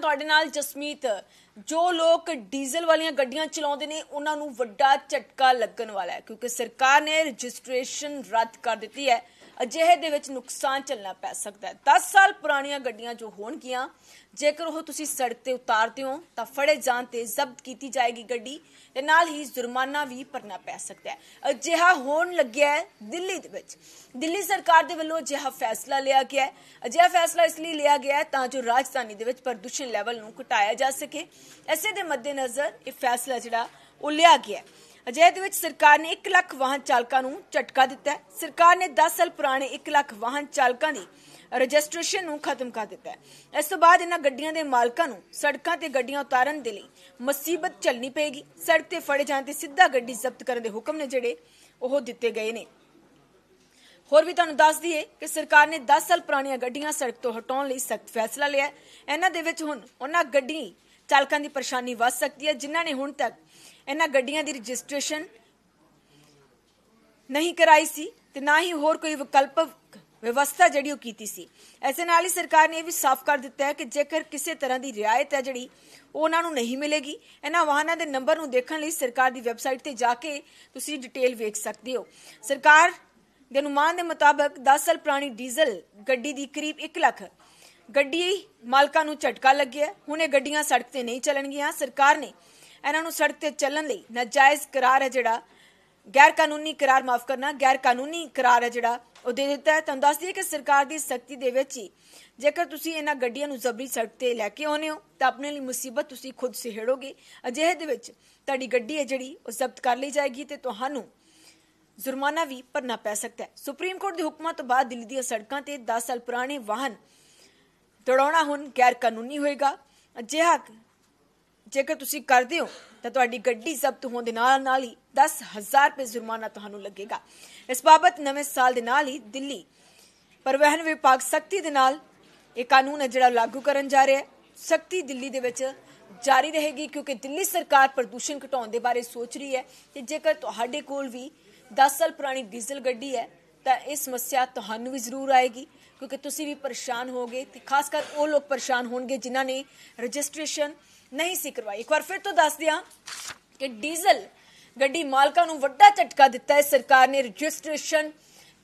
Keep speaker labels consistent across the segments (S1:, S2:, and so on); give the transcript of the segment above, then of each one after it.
S1: ਤੁਹਾਡੇ ਨਾਲ ਜਸਮੀਤ ਜੋ ਲੋਕ ਡੀਜ਼ਲ ਵਾਲੀਆਂ ਗੱਡੀਆਂ ਚਲਾਉਂਦੇ ਨੇ ਉਹਨਾਂ ਨੂੰ ਵੱਡਾ ਝਟਕਾ ਲੱਗਣ ਵਾਲਾ ਹੈ ਕਿਉਂਕਿ ਸਰਕਾਰ ਨੇ ਰਜਿਸਟ੍ਰੇਸ਼ਨ ਰੱਦ ਕਰ ਦਿੱਤੀ ਹੈ ਅਜਿਹੇ ਦੇ ਵਿੱਚ ਨੁਕਸਾਨ ਚੱਲਣਾ ਪੈ ਸਕਦਾ ਹੈ 10 ਸਾਲ ਪੁਰਾਣੀਆਂ ਗੱਡੀਆਂ ਜੋ ਹੋਣਗੀਆਂ ਜੇਕਰ ਉਹ ਤੁਸੀਂ ਸੜਕ ਤੇ ਉਤਾਰਦੇ ਹੋ ਤਾਂ ਫੜੇ ਜਾਣ ਤੇ ਜ਼ਬਤ ਕੀਤੀ ਜਾਏਗੀ ਗੱਡੀ ਤੇ ਨਾਲ ਹੀ ਜੁਰਮਾਨਾ ਵੀ ਭਰਨਾ ਪੈ ਸਕਦਾ ਹੈ ਅਜਿਹਾ ਹੋਣ ਲੱਗਿਆ ਹੈ ਦਿੱਲੀ ਦੇ ਵਿੱਚ ਦਿੱਲੀ ਸਰਕਾਰ ਦੇ ਵੱਲੋਂ ਅਜਿਹਾ ਫੈਸਲਾ ਲਿਆ ਗਿਆ ਹੈ ਅਜਿਹਾ ਫੈਸਲਾ ਇਸ ਲਈ ਲਿਆ ਗਿਆ ਹੈ ਤਾਂ ਜੋ ਰਾਜਧਾਨੀ ਦੇ ਵਿੱਚ ਪ੍ਰਦੂਸ਼ਣ ਲੈਵਲ ਨੂੰ ਘਟਾਇਆ ਜਾ ਸਕੇ ਐਸੇ ਦੇ ਮੱਦੇਨਜ਼ਰ ਇਹ ਫੈਸਲਾ ਜਿਹੜਾ ਉਹ ਲਿਆ ਗਿਆ ਅਜੇ ਦੇ ਵਿੱਚ ਸਰਕਾਰ ਨੇ 1 ਲੱਖ ਵਾਹਨ ਚਾਲਕਾਂ ਨੂੰ ਝਟਕਾ ਦਿੱਤਾ ਹੈ ਸਰਕਾਰ ਨੇ 10 ਸਾਲ ਪੁਰਾਣੇ 1 ਲੱਖ ਵਾਹਨ ਚਾਲਕਾਂ ਦੀ ਰਜਿਸਟ੍ਰੇਸ਼ਨ ਨੂੰ ਖਤਮ ਕਰ ਦਿੱਤਾ ਹੈ ਇਸ ਤੋਂ ਬਾਅਦ ਇਹਨਾਂ ਗੱਡੀਆਂ ਦੇ ਮਾਲਕਾਂ ਨੂੰ ਸੜਕਾਂ ਤੇ ਗੱਡੀਆਂ ਉਤਾਰਨ ਦੇ ਲਈ ਮੁਸੀਬਤ ਚਲਣੀ ਪਏਗੀ ਸੜਕ ਤੇ ਫੜੇ ਜਾਣ ਤੇ ਸਿੱਧਾ ਗੱਡੀ ਜ਼ਬਤ ਕਰਨ ਦੇ ਹੁਕਮ ਨੇ ਜਿਹੜੇ ਉਹ ਦਿੱਤੇ ਗਏ ਨੇ ਹੋਰ ਵੀ ਤੁਹਾਨੂੰ ਦੱਸ ਦਈਏ ਕਿ ਸਰਕਾਰ ਨੇ 10 ਸਾਲ ਪੁਰਾਣੀਆਂ ਗੱਡੀਆਂ ਸੜਕ ਤੋਂ ਹਟਾਉਣ ਲਈ ਸਖਤ ਫੈਸਲਾ ਲਿਆ ਹੈ ਇਹਨਾਂ ਦੇ ਵਿੱਚ ਹੁਣ ਉਹਨਾਂ ਗੱਡੀ ਚਾਲਕਾਂ ਦੀ ਪਰੇਸ਼ਾਨੀ ਵੱਧ ਸਕਦੀ ਹੈ ਜਿਨ੍ਹਾਂ ਨੇ ਹੁਣ ਤੱਕ ਇਹਨਾਂ ਗੱਡੀਆਂ ਦੀ ਰਜਿਸਟ੍ਰੇਸ਼ਨ ਨਹੀਂ ਕਰਾਈ ਸੀ ਤੇ ਨਾ ਹੀ ਹੋਰ ਕੋਈ ਵਿਕਲਪਕ ਵਿਵਸਥਾ ਜਿਹੜੀ ਉਹ ਕੀਤੀ ਸੀ ਐਸੇ ਨਾਲ ਹੀ ਸਰਕਾਰ ਨੇ ਇਹ ਵੀ ਸਾਫ਼ ਕਰ ਦਿੱਤਾ ਹੈ ਕਿ ਜੇਕਰ ਕਿਸੇ ਤਰ੍ਹਾਂ ਦੀ ਰਿਆਇਤ ਹੈ ਜਿਹੜੀ ਉਹ ਉਹਨਾਂ ਨੂੰ ਨਹੀਂ ਮਿਲੇਗੀ ਇਹਨਾਂ ਵਾਹਨਾਂ ਦੇ ਨੰਬਰ ਨੂੰ ਦੇਖਣ ਲਈ ਸਰਕਾਰ ਦੀ ਵੈਬਸਾਈਟ ਤੇ ਜਾ ਕੇ ਤੁਸੀਂ ਡਿਟੇਲ ਵੇਖ ਸਕਦੇ ਹੋ ਸਰਕਾਰ ਦੇ ਅਨੁਮਾਨ ਦੇ ਮੁਤਾਬਕ 10 ਸਾਲ ਪੁਰਾਣੀ ਡੀਜ਼ਲ ਗੱਡੀ ਦੀ ਕਰੀਬ 1 ਲੱਖ ਗੱਡੀ ਮਾਲਕਾਂ ਨੂੰ ਝਟਕਾ ਲੱਗਿਆ ਹੁਣ ਇਹ ਗੱਡੀਆਂ ਸੜਕ ਤੇ ਨਹੀਂ ਚੱਲਣਗੀਆਂ ਸਰਕਾਰ ਨੇ ਇਹਨਾਂ ਨੂੰ ਸੜਕ ਤੇ ਚੱਲਣ ਲਈ ਨਜਾਇਜ਼ ਕਰਾਰ ਹੈ ਜਿਹੜਾ ਗੈਰ ਕਾਨੂੰਨੀ ਕਰਾਰ ਮਾਫ ਕਰਨਾ ਗੈਰ ਕਾਨੂੰਨੀ ਕਰਾਰ ਹੈ ਜਿਹੜਾ ਉਹ ਦੇ ਦਿੱਤਾ ਹੈ ਤੁਹਾਨੂੰ ਦੱਸ ਦਈਏ ਕਿ ਸਰਕਾਰ ਦੀ ਸਖਤੀ ਦੇ ਵਿੱਚ ਹੀ ਜੇਕਰ ਤੁਸੀਂ ਇਹਨਾਂ ਗੱਡੀਆਂ ਨੂੰ ਜ਼ਬਰੀ ਸੜਕ ਤੇ ਲੈ ਕੇ ਆਉਨੇ ਹੋ ਤਾਂ ਆਪਣੇ ਲਈ ਮੁਸੀਬਤ ਤੁਸੀਂ ਖੁਦ ਸਹਿੜੋਗੇ ਅਜਿਹੇ ਦੇ ਵਿੱਚ ਤੁਹਾਡੀ ਗੱਡੀ ਹੈ ਜਿਹੜੀ ਉਹ ਜ਼ਬਤ ਕਰ ਲਈ ਜਾਏਗੀ ਤੇ ਤੁਹਾਨੂੰ ਜੁਰਮਾਨਾ ਵੀ ਭਰਨਾ ਪੈ ਸਕਦਾ ਹੈ ਸੁਪਰੀਮ ਕੋਰਟ ਦੇ ਹੁਕਮਾਂ ਤੋਂ ਬਾਅਦ ਦਿੱਲੀ ਦੀਆਂ ਸੜਕਾਂ ਤੇ 10 ਸਾਲ ਪੁਰਾਣੇ ਵਾਹਨ ਦੌੜਾਉਣਾ ਹੁਣ ਗੈਰ ਕਾਨੂੰਨੀ ਹੋਏਗਾ ਅਜਿਹਾ ਜੇਕਰ ਤੁਸੀਂ ਕਰਦੇ ਹੋ ਤਾਂ ਤੁਹਾਡੀ ਗੱਡੀ ਜ਼ਬਤ ਹੋਣ ਦੇ ਨਾਲ ਨਾਲ ਹੀ 10000 ਰੁਪਏ ਜੁਰਮਾਨਾ ਤੁਹਾਨੂੰ ਲੱਗੇਗਾ ਇਸ ਬਾਬਤ ਨਵੇਂ ਸਾਲ ਦੇ ਨਾਲ ਹੀ ਦਿੱਲੀ ਪਰਿਵਹਨ ਵਿਭਾਗ ਸਖਤੀ ਦੇ ਨਾਲ ਇਹ ਕਾਨੂੰਨ ਹੈ ਜਿਹੜਾ ਲਾਗੂ ਕਰਨ ਜਾ ਰਿਹਾ ਹੈ ਸਖਤੀ ਦਿੱਲੀ ਦੇ ਵਿੱਚ ਜਾਰੀ ਰਹੇਗੀ ਕਿਉਂਕਿ ਦਿੱਲੀ ਸਰਕਾਰ ਪ੍ਰਦੂਸ਼ਣ ਘਟਾਉਣ ਦੇ ਬਾਰੇ ਸੋਚ ਰਹੀ ਹੈ ਤੇ ਜੇਕਰ ਤੁਹਾਡੇ ਕੋਲ ਵੀ 10 ਸਾਲ ਪੁਰਾਣੀ ਡੀਜ਼ਲ ਗੱਡੀ ਹੈ ਤਾਂ ਇਹ ਸਮੱਸਿਆ ਤੁਹਾਨੂੰ ਵੀ ਜ਼ਰੂਰ ਆਏਗੀ ਕਿਉਂਕਿ ਤੁਸੀਂ ਵੀ ਪਰੇਸ਼ਾਨ ਹੋਗੇ ਤੇ ਖਾਸ ਕਰ ਉਹ ਲੋਕ ਪਰੇਸ਼ਾਨ ਹੋਣਗੇ ਜਿਨ੍ਹਾਂ ਨੇ ਰਜਿਸਟ੍ਰੇਸ਼ਨ ਨਹੀਂ ਸੀ ਕਰਵਾਈ ਇੱਕ ਵਾਰ ਫਿਰ ਤੋਂ ਦੱਸ ਦਿਆਂ ਕਿ ਡੀਜ਼ਲ ਗੱਡੀ ਮਾਲਕਾਂ ਨੂੰ ਵੱਡਾ ਝਟਕਾ ਦਿੱਤਾ ਹੈ ਸਰਕਾਰ ਨੇ ਰਜਿਸਟ੍ਰੇਸ਼ਨ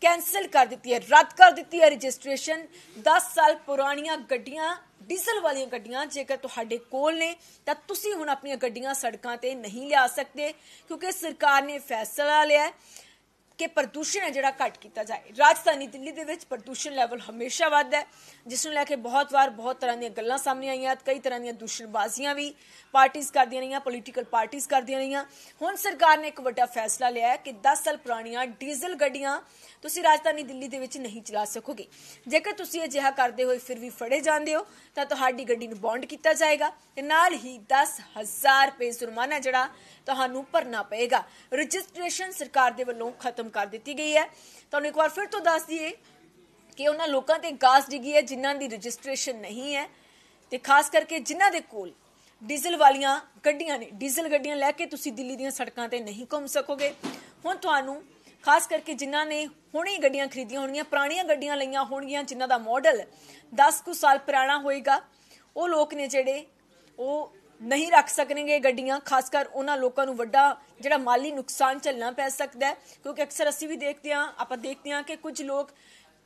S1: ਕੈਨਸਲ ਕਰ ਦਿੱਤੀ ਹੈ ਰੱਦ ਕਰ ਦਿੱਤੀ ਹੈ ਰਜਿਸਟ੍ਰੇਸ਼ਨ 10 ਸਾਲ ਪੁਰਾਣੀਆਂ ਗੱਡੀਆਂ ਡੀਜ਼ਲ ਵਾਲੀਆਂ ਗੱਡੀਆਂ ਜੇਕਰ ਤੁਹਾਡੇ ਕੋਲ ਨੇ ਤਾਂ ਤੁਸੀਂ ਹੁਣ ਆਪਣੀਆਂ ਗੱਡੀਆਂ ਸੜਕਾਂ ਤੇ ਨਹੀਂ ਲਿਆ ਸਕਦੇ ਕਿਉਂਕਿ ਸਰਕਾਰ ਨੇ ਫੈਸਲਾ ਲਿਆ ਹੈ ਕਿ ਪ੍ਰਦੂਸ਼ਣ ਹੈ ਜਿਹੜਾ ਘਟ ਕੀਤਾ ਜਾਏ ਰਾਜਧਾਨੀ ਦਿੱਲੀ ਦੇ ਵਿੱਚ ਪ੍ਰਦੂਸ਼ਣ ਲੈਵਲ ਹਮੇਸ਼ਾ ਵੱਧ ਹੈ ਜਿਸ ਨੂੰ ਲੈ ਕੇ ਬਹੁਤ ਵਾਰ ਬਹੁਤ ਤਰ੍ਹਾਂ ਦੀਆਂ ਗੱਲਾਂ ਸਾਹਮਣੇ ਆਈਆਂ ਕਈ ਤਰ੍ਹਾਂ ਦੀਆਂ ਦੁਸ਼ਣਬਾਜ਼ੀਆਂ ਵੀ ਪਾਰਟੀਆਂ ਕਰਦੀਆਂ ਰਹੀਆਂ ਪੋਲੀਟੀਕਲ ਪਾਰਟੀਆਂ ਕਰਦੀਆਂ ਰਹੀਆਂ ਹੁਣ ਸਰਕਾਰ ਨੇ ਇੱਕ ਵੱਡਾ ਫੈਸਲਾ ਲਿਆ ਹੈ ਕਿ 10 ਸਾਲ ਪੁਰਾਣੀਆਂ ਡੀਜ਼ਲ ਗੱਡੀਆਂ ਤੁਸੀਂ ਰਾਜਧਾਨੀ ਦਿੱਲੀ ਦੇ ਵਿੱਚ ਨਹੀਂ ਚਲਾ ਸਕੋਗੇ ਜੇਕਰ ਤੁਸੀਂ ਅਜਿਹਾ ਕਰਦੇ ਹੋਏ ਫਿਰ ਵੀ ਫੜੇ ਜਾਂਦੇ ਹੋ ਤਾਂ ਤੁਹਾਡੀ ਗੱਡੀ ਨੂੰ ਬੌਂਡ ਕੀਤਾ ਜਾਏਗਾ ਤੇ ਨਾਲ ਹੀ 10000 ਰੁਪਏ ਜੁਰਮਾਨਾ ਜਿਹੜਾ ਤੁਹਾਨੂੰ ਭਰਨਾ ਪਏਗਾ ਰਜਿਸਟ੍ਰੇਸ਼ਨ ਸਰਕਾਰ ਦੇ ਵੱਲੋਂ ਖਤਮ ਖਤਮ ਕਰ ਦਿੱਤੀ ਗਈ ਹੈ ਤੁਹਾਨੂੰ ਇੱਕ ਵਾਰ ਫਿਰ ਤੋਂ ਦੱਸ ਦਈਏ ਕਿ ਉਹਨਾਂ ਲੋਕਾਂ ਤੇ ਗਾਸ ਡਿੱਗੀ ਹੈ ਜਿਨ੍ਹਾਂ ਦੀ ਰਜਿਸਟ੍ਰੇਸ਼ਨ ਨਹੀਂ ਹੈ ਤੇ ਖਾਸ ਕਰਕੇ ਜਿਨ੍ਹਾਂ ਦੇ ਕੋਲ ਡੀਜ਼ਲ ਵਾਲੀਆਂ ਗੱਡੀਆਂ ਨੇ ਡੀਜ਼ਲ ਗੱਡੀਆਂ ਲੈ ਕੇ ਤੁਸੀਂ ਦਿੱਲੀ ਦੀਆਂ ਸੜਕਾਂ ਤੇ ਨਹੀਂ ਘੁੰਮ ਸਕੋਗੇ ਹੁਣ ਤੁਹਾਨੂੰ ਖਾਸ ਕਰਕੇ ਜਿਨ੍ਹਾਂ ਨੇ ਹੁਣੇ ਗੱਡੀਆਂ ਖਰੀਦੀਆਂ ਹੋਣਗੀਆਂ ਪੁਰਾਣੀਆਂ ਗੱਡੀਆਂ ਲਈਆਂ ਹੋਣਗੀਆਂ ਜਿਨ੍ਹਾਂ ਦਾ ਮਾਡਲ 10 ਕੁ ਸਾਲ ਪੁਰਾਣਾ ਹੋਏਗਾ ਉਹ ਲੋਕ ਨੇ ਜਿਹੜੇ ਉਹ ਨਹੀਂ ਰੱਖ ਸਕਣਗੇ ਗੱਡੀਆਂ ਖਾਸ ਕਰ ਉਹਨਾਂ ਲੋਕਾਂ ਨੂੰ ਵੱਡਾ ਜਿਹੜਾ ਮਾਲੀ ਨੁਕਸਾਨ ਝੱਲਣਾ ਪੈ ਸਕਦਾ ਹੈ ਕਿਉਂਕਿ ਅਕਸਰ ਅਸੀਂ ਵੀ ਦੇਖਦੇ ਹਾਂ ਆਪਾਂ ਦੇਖਦੇ ਹਾਂ ਕਿ ਕੁਝ ਲੋਕ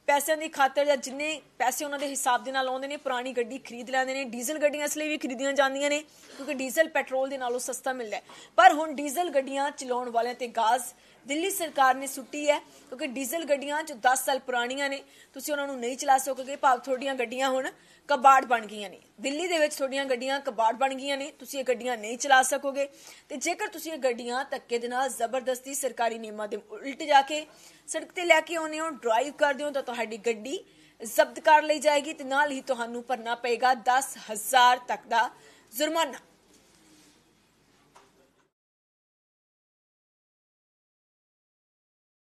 S1: ਪੈਸਿਆਂ ਦੀ ਖਾਤਰ ਜਾਂ ਜਿੰਨੇ ਪੈਸੇ ਉਹਨਾਂ ਦੇ ਹਿਸਾਬ ਦੇ ਨਾਲ ਆਉਂਦੇ ਨੇ ਪੁਰਾਣੀ ਗੱਡੀ ਖਰੀਦ ਲੈਂਦੇ ਨੇ ਡੀਜ਼ਲ ਗੱਡੀਆਂ ਇਸ ਲਈ ਵੀ ਖਰੀਦੀਆਂ ਜਾਂਦੀਆਂ ਨੇ ਕਿਉਂਕਿ ਡੀਜ਼ਲ ਪੈਟਰੋਲ ਦੇ ਨਾਲੋਂ ਸਸਤਾ ਮਿਲਦਾ ਪਰ ਹੁਣ ਡੀਜ਼ਲ ਗੱਡੀਆਂ ਚਲਾਉਣ ਵਾਲਿਆਂ ਤੇ ਗਾਜ਼ ਦਿੱਲੀ ਸਰਕਾਰ ਨੇ ਸੁੱਟੀ ਹੈ ਕਿਉਂਕਿ ਡੀਜ਼ਲ ਗੱਡੀਆਂ ਜੋ 10 ਸਾਲ ਪੁਰਾਣੀਆਂ ਨੇ ਤੁਸੀਂ ਉਹਨਾਂ ਨੂੰ ਨਹੀਂ ਚਲਾ ਸਕੋਗੇ ਭਾਵ ਤੁਹਾਡੀਆਂ ਗੱਡੀਆਂ ਹੁਣ ਕਬਾੜ ਬਣ ਗਈਆਂ ਨੇ ਦਿੱਲੀ ਦੇ ਵਿੱਚ ਤੁਹਾਡੀਆਂ ਗੱਡੀਆਂ ਕਬਾੜ ਬਣ ਗਈਆਂ ਨੇ ਤੁਸੀਂ ਇਹ ਗੱਡੀਆਂ ਨਹੀਂ ਚਲਾ ਸਕੋਗੇ ਤੇ ਜੇਕਰ ਤੁਸੀਂ ਇਹ ਗੱਡੀਆਂ ਧੱਕੇ ਦੇ ਨਾਲ ਜ਼ਬਰਦਸਤੀ ਸਰਕਾਰੀ ਨਿਯਮਾਂ ਦੇ ਉਲਟ ਜਾ ਕੇ ਸੜਕ ਤੇ ਲੈ ਕੇ ਆਉਨੇ ਹੋ ਡਰਾਈਵ ਕਰਦੇ ਹੋ ਤਾਂ ਤੁਹਾਡੀ ਗੱਡੀ ਜ਼ਬਤ ਕਰ ਲਈ ਜਾਏਗੀ ਤੇ ਨਾਲ ਹੀ ਤੁਹਾਨੂੰ ਭਰਨਾ ਪਏਗਾ 10000 ਤੱਕ ਦਾ ਜੁਰਮਾਨਾ